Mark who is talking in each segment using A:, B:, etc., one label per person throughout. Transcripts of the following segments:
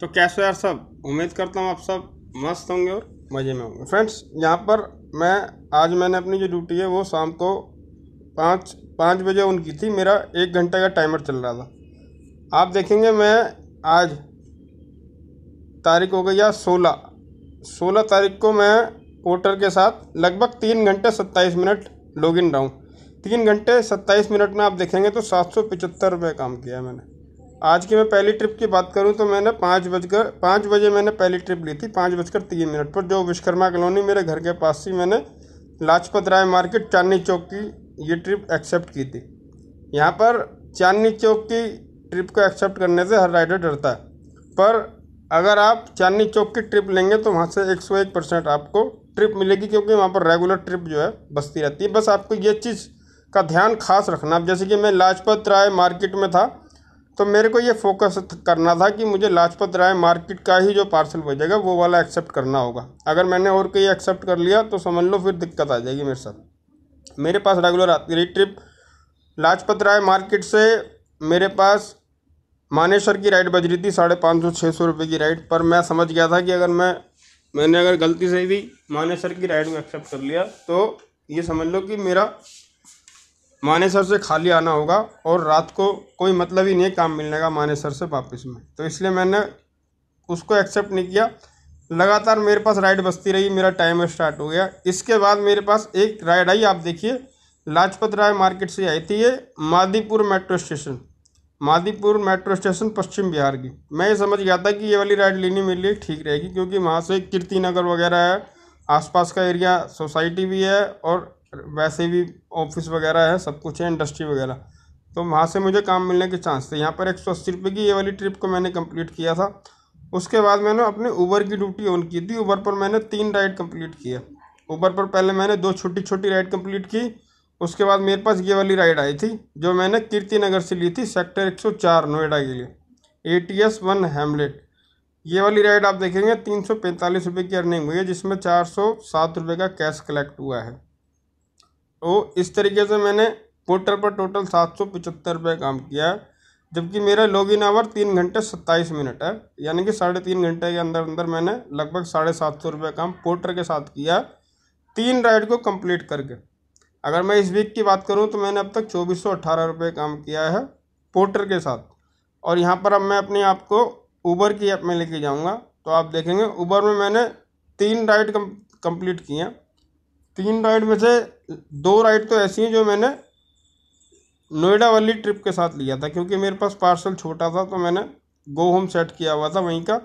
A: तो कैसे यार सब उम्मीद करता हूँ आप सब मस्त होंगे और मज़े में होंगे फ्रेंड्स यहाँ पर मैं आज मैंने अपनी जो ड्यूटी है वो शाम को पाँच पाँच बजे उनकी थी मेरा एक घंटे का टाइमर चल रहा था आप देखेंगे मैं आज तारीख हो गई या सोलह सोलह तारीख को मैं पोर्टर के साथ लगभग तीन घंटे सत्ताईस मिनट लॉगिन रहा हूँ तीन घंटे सत्ताईस मिनट में आप देखेंगे तो सात सौ पचहत्तर रुपये काम किया मैंने आज की मैं पहली ट्रिप की बात करूँ तो मैंने पाँच बजकर पाँच बजे मैंने पहली ट्रिप ली थी पाँच बजकर तीन मिनट पर जो विश्वकर्मा कॉलोनी मेरे घर के पास थी मैंने लाजपत राय मार्केट चांदनी चौक की ये ट्रिप एक्सेप्ट की थी यहाँ पर चांदनी चौक की ट्रिप को एक्सेप्ट करने से हर राइडर डरता है पर अगर आप चांदनी चौक की ट्रिप लेंगे तो वहाँ से एक सौ एक परसेंट आपको ट्रिप मिलेगी क्योंकि वहाँ पर रेगुलर ट्रिप जो है बसती रहती है बस आपको ये चीज़ का ध्यान खास रखना अब जैसे कि मैं लाजपत राय मार्केट में था तो मेरे को ये फोकस करना था कि मुझे लाजपत राय मार्केट का ही जो पार्सल भेजेगा वो वाला एक्सेप्ट करना होगा अगर मैंने और कहीं एक्सेप्ट कर लिया तो समझ लो फिर दिक्कत आ जाएगी मेरे साथ मेरे पास रेगुलर आती रही ट्रिप लाजपत राय मार्केट से मेरे पास मानेश्वर की राइड बज रही थी साढ़े पाँच सौ छः सौ रुपये की राइड पर मैं समझ गया था कि अगर मैं मैंने अगर गलती से भी मानेश्वर की राइड में एक्सेप्ट कर लिया तो ये समझ लो कि मेरा मानेसर से खाली आना होगा और रात को कोई मतलब ही नहीं काम मिलने का मानेसर से वापस में तो इसलिए मैंने उसको एक्सेप्ट नहीं किया लगातार मेरे पास राइड बसती रही मेरा टाइम स्टार्ट हो गया इसके बाद मेरे पास एक राइड आई आप देखिए लाजपत राय मार्केट से आई थी ये Madipur metro station Madipur metro station Paschim Vihar की मैं ये समझ गया था कि ये वाली राइड लेनी मेरे लिए ठीक रहेगी क्योंकि वहाँ से कीर्ति नगर वगैरह है आसपास का एरिया सोसाइटी भी है और वैसे भी ऑफिस वगैरह है सब कुछ है इंडस्ट्री वगैरह तो वहाँ से मुझे काम मिलने के चांस थे यहाँ पर एक सौ अस्सी रुपये की ये वाली ट्रिप को मैंने कंप्लीट किया था उसके बाद मैंने अपने ऊबर की ड्यूटी ऑन की थी ऊबर पर मैंने तीन राइड कंप्लीट किया ऊबर पर पहले मैंने दो छोटी छोटी राइड कंप्लीट की उसके बाद मेरे पास ये वाली राइड आई थी जो मैंने कीर्ति नगर से ली थी सेक्टर एक सौ चार नोएडा के लिए A T S one hamlet ये वाली राइड आप देखेंगे तीन सौ पैंतालीस रुपये की अर्निंग हुई है जिसमें चार सौ सात रुपये का कैश कलेक्ट हुआ है तो इस तरीके से मैंने पोर्टल पर टोटल सात सौ पचहत्तर रुपये काम किया है जबकि मेरा लॉग इन आवर तीन घंटे सत्ताईस मिनट है यानी कि साढ़े तीन घंटे के अंदर अंदर मैंने लगभग साढ़े सात सौ रुपये काम पोर्टर के साथ किया तीन राइड को कंप्लीट करके अगर मैं इस वीक की बात करूँ तो मैंने अब तक चौबीस सौ अट्ठारह रुपये काम किया है पोर्टर के साथ और यहाँ पर अब मैं अपने आप को ऊबर की ऐप में लेके जाऊँगा तो आप देखेंगे ऊबर में मैंने तीन राइड कम कम्प्लीट किए तीन राइड में से दो राइड तो ऐसी हैं जो मैंने नोएडा वाली ट्रिप के साथ लिया था क्योंकि मेरे पास पार्सल छोटा था तो मैंने गो होम सेट किया हुआ था वहीं का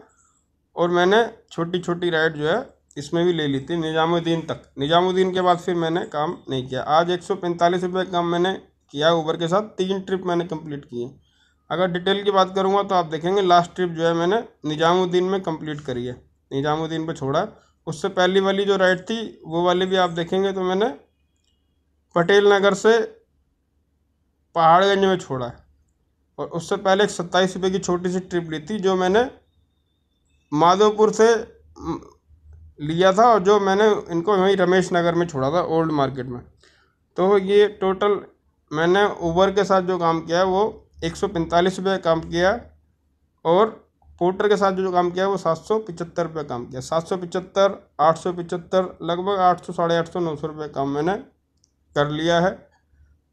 A: और मैंने छोटी छोटी राइड जो है इसमें भी ले ली थी निज़ामुद्दीन तक निज़ामुद्दीन के बाद फिर मैंने काम नहीं किया आज एक सौ पैंतालीस रुपये काम मैंने किया ऊबर के साथ तीन ट्रिप मैंने कंप्लीट की है अगर डिटेल की बात करूँगा तो आप देखेंगे लास्ट ट्रिप जो है मैंने निज़ामुद्दीन में कंप्लीट करी है निज़ामुद्दीन पर छोड़ा उससे पहली वाली जो राइड थी वो वाली भी आप देखेंगे तो मैंने पटेल नगर से पहाड़गंज में छोड़ा और उससे पहले एक सत्ताईस रुपये की छोटी सी ट्रिप ली थी जो मैंने माधोपुर से लिया था और जो मैंने इनको वहीं रमेश नगर में छोड़ा था ओल्ड मार्केट में तो ये टोटल मैंने ऊबर के साथ जो काम किया है वो एक सौ पैंतालीस रुपये काम किया और पोर्टर के साथ जो काम किया वो सात सौ पिचहत्तर रुपये काम किया सात सौ पिचत्तर आठ सौ पिचहत्तर लगभग आठ सौ साढ़े आठ सौ नौ सौ रुपये काम मैंने कर लिया है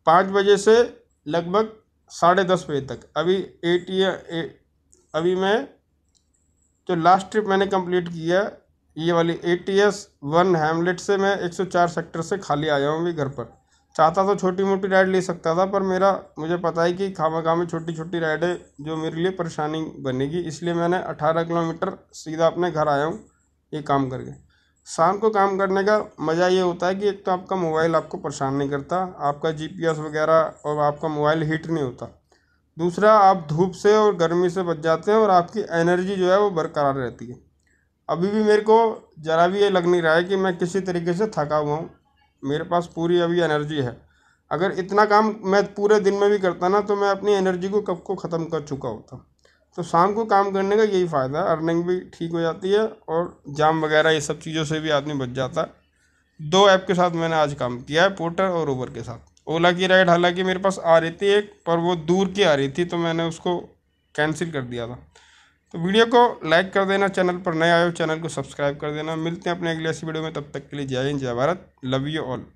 A: पाँच बजे से लगभग साढ़े दस बजे तक अभी एट टी ए, अभी मैं जो लास्ट ट्रिप मैंने कंप्लीट किया ये वाली A T S one hamlet से मैं एक सौ चार सेक्टर से खाली आया हूँ अभी घर पर चाहता तो छोटी मोटी राइड ले सकता था पर मेरा मुझे पता है कि खामा खामे छोटी छोटी राइडें जो मेरे लिए परेशानी बनेगी इसलिए मैंने अठारह किलोमीटर सीधा अपने घर आया हूँ ये काम करके शाम को काम करने का मज़ा ये होता है कि एक तो आपका मोबाइल आपको परेशान नहीं करता आपका जीपीएस वगैरह और आपका मोबाइल हीट नहीं होता दूसरा आप धूप से और गर्मी से बच जाते हैं और आपकी एनर्जी जो है वो बरकरार रहती है अभी भी मेरे को ज़रा भी ये लग नहीं रहा है कि मैं किसी तरीके से थका हुआ हूँ मेरे पास पूरी अभी एनर्जी है अगर इतना काम मैं पूरे दिन में भी करता ना तो मैं अपनी एनर्जी को कब को ख़त्म कर चुका होता तो शाम को काम करने का यही फ़ायदा है अर्निंग भी ठीक हो जाती है और जाम वगैरह ये सब चीज़ों से भी आदमी बच जाता है दो ऐप के साथ मैंने आज काम किया है पोर्टर और ऊबर के साथ ओला की राइड हालांकि मेरे पास आ रही थी एक पर वो दूर की आ रही थी तो मैंने उसको कैंसिल कर दिया था तो वीडियो को लाइक कर देना चैनल पर नए आए हो चैनल को सब्सक्राइब कर देना मिलते हैं अपने अगले ऐसी वीडियो में तब तक के लिए जय हिंद जय भारत लव यू ऑल